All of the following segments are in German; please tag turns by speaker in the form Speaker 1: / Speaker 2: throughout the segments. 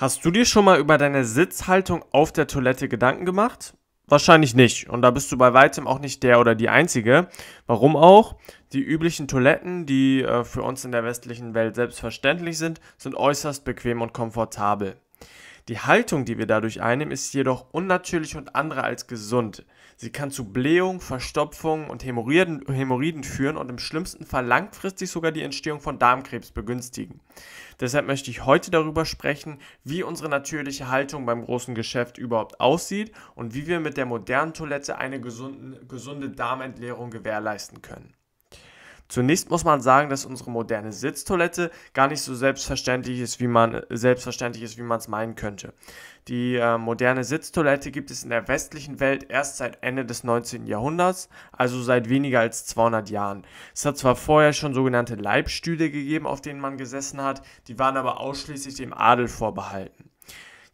Speaker 1: Hast du dir schon mal über deine Sitzhaltung auf der Toilette Gedanken gemacht? Wahrscheinlich nicht. Und da bist du bei weitem auch nicht der oder die Einzige. Warum auch? Die üblichen Toiletten, die äh, für uns in der westlichen Welt selbstverständlich sind, sind äußerst bequem und komfortabel. Die Haltung, die wir dadurch einnehmen, ist jedoch unnatürlich und andere als gesund. Sie kann zu Blähung, Verstopfung und Hämorrhoiden, Hämorrhoiden führen und im schlimmsten Fall langfristig sogar die Entstehung von Darmkrebs begünstigen. Deshalb möchte ich heute darüber sprechen, wie unsere natürliche Haltung beim großen Geschäft überhaupt aussieht und wie wir mit der modernen Toilette eine gesunde, gesunde Darmentleerung gewährleisten können. Zunächst muss man sagen, dass unsere moderne Sitztoilette gar nicht so selbstverständlich ist, wie man selbstverständlich ist, wie man es meinen könnte. Die äh, moderne Sitztoilette gibt es in der westlichen Welt erst seit Ende des 19. Jahrhunderts, also seit weniger als 200 Jahren. Es hat zwar vorher schon sogenannte Leibstühle gegeben, auf denen man gesessen hat, die waren aber ausschließlich dem Adel vorbehalten.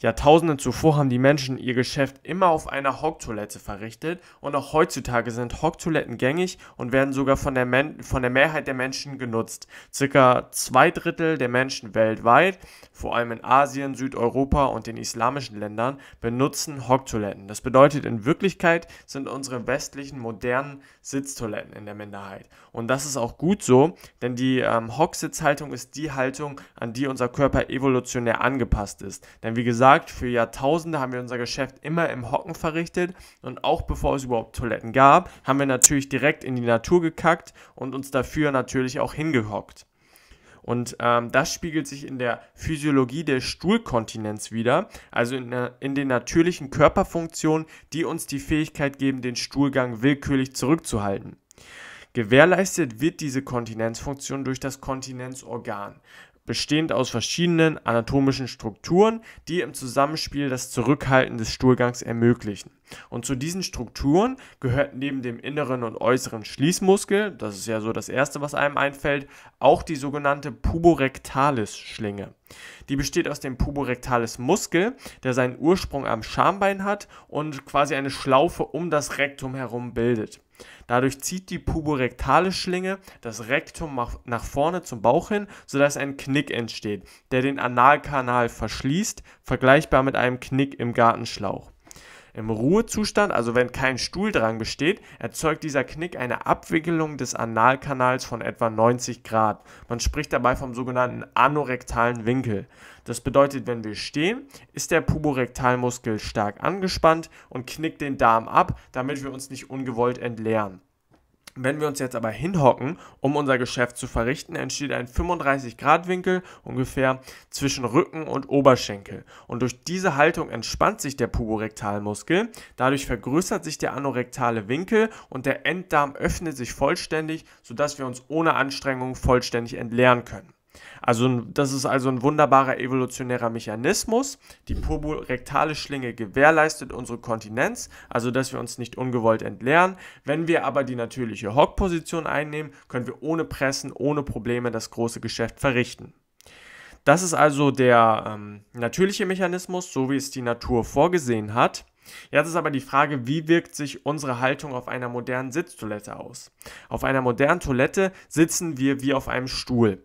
Speaker 1: Jahrtausenden zuvor haben die Menschen ihr Geschäft immer auf einer Hocktoilette verrichtet und auch heutzutage sind Hocktoiletten gängig und werden sogar von der, Men von der Mehrheit der Menschen genutzt. Circa zwei Drittel der Menschen weltweit, vor allem in Asien, Südeuropa und den islamischen Ländern, benutzen Hocktoiletten. Das bedeutet, in Wirklichkeit sind unsere westlichen modernen Sitztoiletten in der Minderheit. Und das ist auch gut so, denn die ähm, Hocksitzhaltung ist die Haltung, an die unser Körper evolutionär angepasst ist. Denn wie gesagt, gesagt, für Jahrtausende haben wir unser Geschäft immer im Hocken verrichtet und auch bevor es überhaupt Toiletten gab, haben wir natürlich direkt in die Natur gekackt und uns dafür natürlich auch hingehockt. Und ähm, das spiegelt sich in der Physiologie der Stuhlkontinenz wieder, also in, äh, in, den natürlichen Körperfunktionen, die uns die Fähigkeit geben, den Stuhlgang willkürlich zurückzuhalten. Gewährleistet wird diese Kontinenzfunktion durch das Kontinenzorgan, bestehend aus verschiedenen anatomischen Strukturen, die im Zusammenspiel das Zurückhalten des Stuhlgangs ermöglichen. Und zu diesen Strukturen gehört neben dem inneren und äußeren Schließmuskel, das ist ja so das Erste, was einem einfällt, auch die sogenannte Puborectalis-Schlinge. Die besteht aus dem Puborectalis-Muskel, der seinen Ursprung am Schambein hat und quasi eine Schlaufe um das Rektum herum bildet. Dadurch zieht die puborektale Schlinge das Rektum nach vorne zum Bauch hin, sodass ein Knick entsteht, der den Analkanal verschließt, vergleichbar mit einem Knick im Gartenschlauch. Im Ruhezustand, also wenn kein Stuhldrang besteht, erzeugt dieser Knick eine Abwickelung des Analkanals von etwa 90 Grad. Man spricht dabei vom sogenannten anorektalen Winkel. Das bedeutet, wenn wir stehen, ist der Puborektalmuskel stark angespannt und knickt den Darm ab, damit wir uns nicht ungewollt entleeren. Wenn wir uns jetzt aber hinhocken, um unser Geschäft zu verrichten, entsteht ein 35-Grad-Winkel ungefähr zwischen Rücken und Oberschenkel. Und durch diese Haltung entspannt sich der Puborektalmuskel, dadurch vergrößert sich der anorektale Winkel und der Enddarm öffnet sich vollständig, sodass wir uns ohne Anstrengung vollständig entleeren können. Also das ist also ein wunderbarer evolutionärer Mechanismus. Die puborektale Schlinge gewährleistet unsere Kontinenz, also dass wir uns nicht ungewollt entleeren. Wenn wir aber die natürliche Hockposition einnehmen, können wir ohne Pressen, ohne Probleme das große Geschäft verrichten. Das ist also der ähm, natürliche Mechanismus, so wie es die Natur vorgesehen hat. Jetzt ist aber die Frage, wie wirkt sich unsere Haltung auf einer modernen Sitztoilette aus? Auf einer modernen Toilette sitzen wir wie auf einem Stuhl.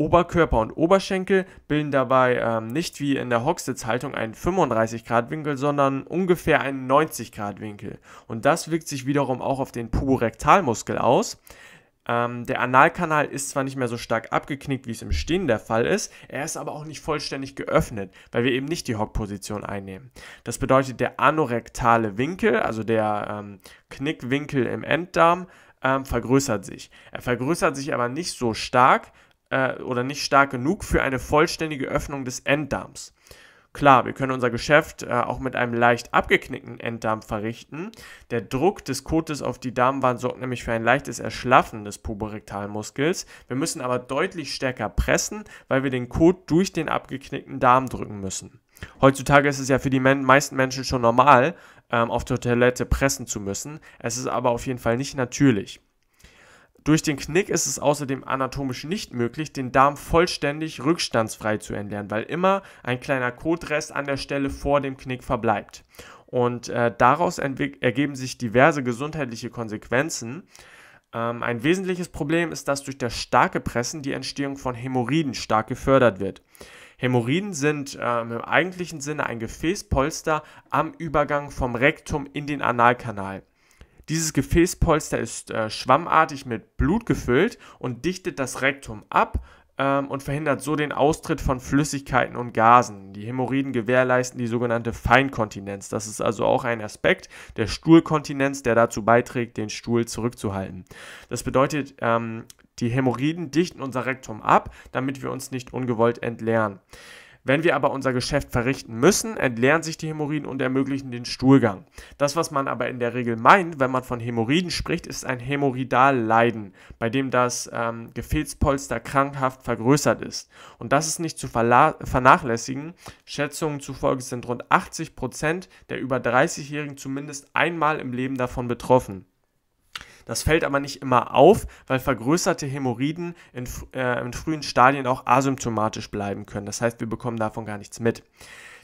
Speaker 1: Oberkörper und Oberschenkel bilden dabei ähm, nicht wie in der Hockstitz-Haltung einen 35-Grad-Winkel, sondern ungefähr einen 90-Grad-Winkel. Und das wirkt sich wiederum auch auf den Puborektalmuskel aus. Ähm, der Analkanal ist zwar nicht mehr so stark abgeknickt, wie es im Stehen der Fall ist, er ist aber auch nicht vollständig geöffnet, weil wir eben nicht die Hockposition einnehmen. Das bedeutet, der anorektale Winkel, also der ähm, Knickwinkel im Enddarm, ähm, vergrößert sich. Er vergrößert sich aber nicht so stark, äh, oder nicht stark genug für eine vollständige Öffnung des Enddarms. Klar, wir können unser Geschäft äh, auch mit einem leicht abgeknickten Enddarm verrichten. Der Druck des Kotes auf die Darmwand sorgt nämlich für ein leichtes Erschlaffen des Puborektalmuskels. Wir müssen aber deutlich stärker pressen, weil wir den Kot durch den abgeknickten Darm drücken müssen. Heutzutage ist es ja für die men meisten Menschen schon normal, ähm, auf der Toilette pressen zu müssen. Es ist aber auf jeden Fall nicht natürlich. Durch den Knick ist es außerdem anatomisch nicht möglich, den Darm vollständig rückstandsfrei zu entleeren, weil immer ein kleiner Kotrest an der Stelle vor dem Knick verbleibt. Und äh, daraus ergeben sich diverse gesundheitliche Konsequenzen. Ähm, ein wesentliches Problem ist, dass durch das starke Pressen die Entstehung von Hämorrhoiden stark gefördert wird. Hämorrhoiden sind ähm, im eigentlichen Sinne ein Gefäßpolster am Übergang vom Rektum in den Analkanal. Dieses Gefäßpolster ist äh, schwammartig mit Blut gefüllt und dichtet das Rektum ab ähm, und verhindert so den Austritt von Flüssigkeiten und Gasen. Die Hämorrhoiden gewährleisten die sogenannte Feinkontinenz. Das ist also auch ein Aspekt der Stuhlkontinenz, der dazu beiträgt, den Stuhl zurückzuhalten. Das bedeutet, ähm, die Hämorrhoiden dichten unser Rektum ab, damit wir uns nicht ungewollt entleeren. Wenn wir aber unser Geschäft verrichten müssen, entleeren sich die Hämorrhoiden und ermöglichen den Stuhlgang. Das, was man aber in der Regel meint, wenn man von Hämorrhoiden spricht, ist ein Hämorrhoidalleiden, bei dem das ähm, Gefäßpolster krankhaft vergrößert ist. Und das ist nicht zu vernachlässigen. Schätzungen zufolge sind rund 80 der über 30-Jährigen zumindest einmal im Leben davon betroffen. Das fällt aber nicht immer auf, weil vergrößerte Hämorrhoiden in, äh, in frühen Stadien auch asymptomatisch bleiben können. Das heißt, wir bekommen davon gar nichts mit.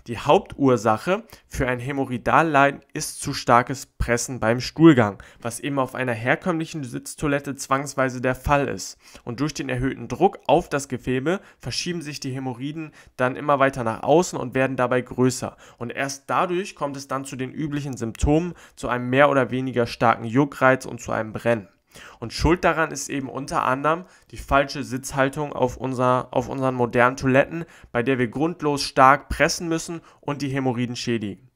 Speaker 1: Die Hauptursache für ein Hämorrhoidalleiden ist zu starkes Pressen beim Stuhlgang, was eben auf einer herkömmlichen Sitztoilette zwangsweise der Fall ist. Und durch den erhöhten Druck auf das Gewebe verschieben sich die Hämorrhoiden dann immer weiter nach außen und werden dabei größer. Und erst dadurch kommt es dann zu den üblichen Symptomen, zu einem mehr oder weniger starken Juckreiz und zu einem Brennen. Und Schuld daran ist eben unter anderem die falsche Sitzhaltung auf, unser, auf unseren modernen Toiletten, bei der wir grundlos stark pressen müssen und die Hämorrhoiden schädigen.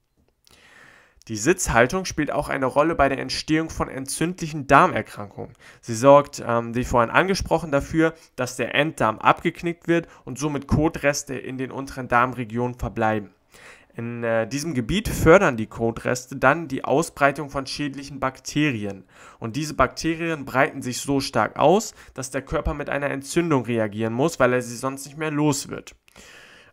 Speaker 1: Die Sitzhaltung spielt auch eine Rolle bei der Entstehung von entzündlichen Darmerkrankungen. Sie sorgt, ähm, wie vorhin angesprochen, dafür, dass der Enddarm abgeknickt wird und somit Kotreste in den unteren Darmregionen verbleiben. In äh, diesem Gebiet fördern die Kotreste dann die Ausbreitung von schädlichen Bakterien. Und diese Bakterien breiten sich so stark aus, dass der Körper mit einer Entzündung reagieren muss, weil er sie sonst nicht mehr los wird.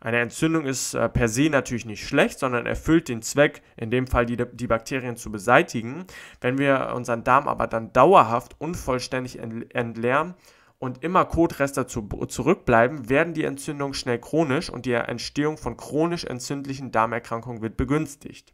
Speaker 1: Eine Entzündung ist äh, per se natürlich nicht schlecht, sondern erfüllt den Zweck, in dem Fall die, die Bakterien zu beseitigen. Wenn wir unseren Darm aber dann dauerhaft unvollständig entleeren, und immer Kotreste zu, zurückbleiben, werden die Entzündungen schnell chronisch und die Entstehung von chronisch entzündlichen Darmerkrankungen wird begünstigt.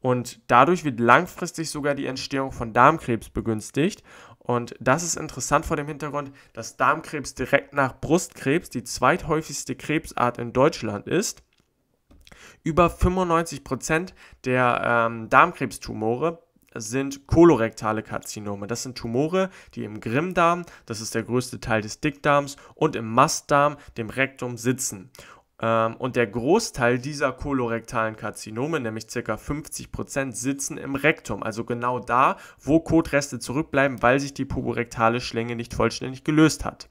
Speaker 1: Und dadurch wird langfristig sogar die Entstehung von Darmkrebs begünstigt. Und das ist interessant vor dem Hintergrund, dass Darmkrebs direkt nach Brustkrebs die zweithäufigste Krebsart in Deutschland ist. Über 95% der ähm, Darmkrebstumore sind kolorektale Karzinome. Das sind Tumore, die im Grimmdarm, das ist der größte Teil des Dickdarms, und im Mastdarm, dem Rektum, sitzen. Ähm, und der Großteil dieser kolorektalen Karzinome, nämlich ca. 50%, sitzen im Rektum, also genau da, wo Kotreste zurückbleiben, weil sich die puborektale Schlinge nicht vollständig gelöst hat.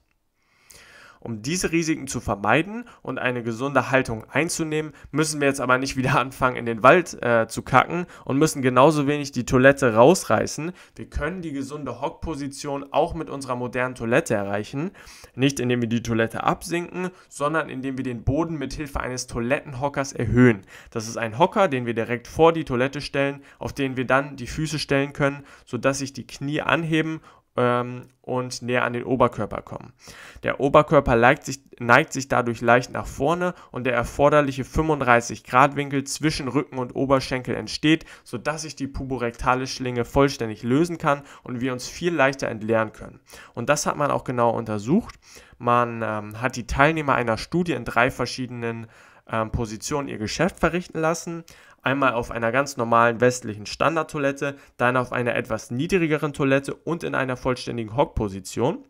Speaker 1: Um diese Risiken zu vermeiden und eine gesunde Haltung einzunehmen, müssen wir jetzt aber nicht wieder anfangen, in den Wald äh, zu kacken und müssen genauso wenig die Toilette rausreißen. Wir können die gesunde Hockposition auch mit unserer modernen Toilette erreichen. Nicht indem wir die Toilette absinken, sondern indem wir den Boden mit Hilfe eines Toilettenhockers erhöhen. Das ist ein Hocker, den wir direkt vor die Toilette stellen, auf den wir dann die Füße stellen können, sodass sich die Knie anheben ähm, und näher an den Oberkörper kommen. Der Oberkörper neigt sich, neigt sich dadurch leicht nach vorne und der erforderliche 35-Grad-Winkel zwischen Rücken und Oberschenkel entsteht, sodass sich die puborektale Schlinge vollständig lösen kann und wir uns viel leichter entleeren können. Und das hat man auch genau untersucht. Man ähm, hat die Teilnehmer einer Studie in drei verschiedenen ähm, Position ihr Geschäft verrichten lassen. Einmal auf einer ganz normalen westlichen Standardtoilette, dann auf einer etwas niedrigeren Toilette und in einer vollständigen Hockposition.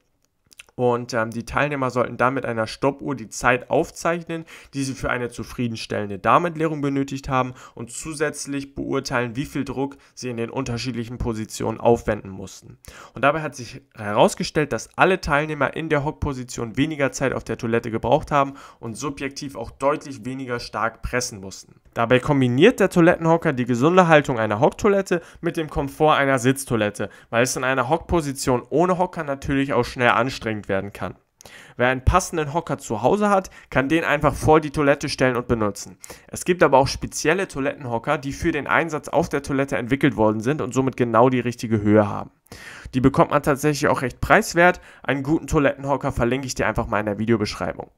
Speaker 1: Und ähm, die Teilnehmer sollten dann mit einer Stoppuhr die Zeit aufzeichnen, die sie für eine zufriedenstellende Darmentleerung benötigt haben und zusätzlich beurteilen, wie viel Druck sie in den unterschiedlichen Positionen aufwenden mussten. Und dabei hat sich herausgestellt, dass alle Teilnehmer in der Hockposition weniger Zeit auf der Toilette gebraucht haben und subjektiv auch deutlich weniger stark pressen mussten. Dabei kombiniert der Toilettenhocker die gesunde Haltung einer Hocktoilette mit dem Komfort einer Sitztoilette, weil es in einer Hockposition ohne Hocker natürlich auch schnell anstrengend werden kann. Wer einen passenden Hocker zu Hause hat, kann den einfach vor die Toilette stellen und benutzen. Es gibt aber auch spezielle Toilettenhocker, die für den Einsatz auf der Toilette entwickelt worden sind und somit genau die richtige Höhe haben. Die bekommt man tatsächlich auch recht preiswert. Einen guten Toilettenhocker verlinke ich dir einfach mal in der Videobeschreibung.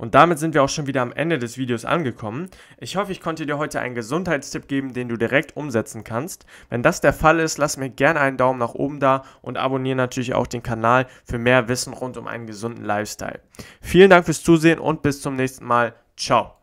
Speaker 1: Und damit sind wir auch schon wieder am Ende des Videos angekommen. Ich hoffe, ich konnte dir heute einen Gesundheitstipp geben, den du direkt umsetzen kannst. Wenn das der Fall ist, lass mir gerne einen Daumen nach oben da und abonniere natürlich auch den Kanal für mehr Wissen rund um einen gesunden Lifestyle. Vielen Dank fürs Zusehen und bis zum nächsten Mal. Ciao.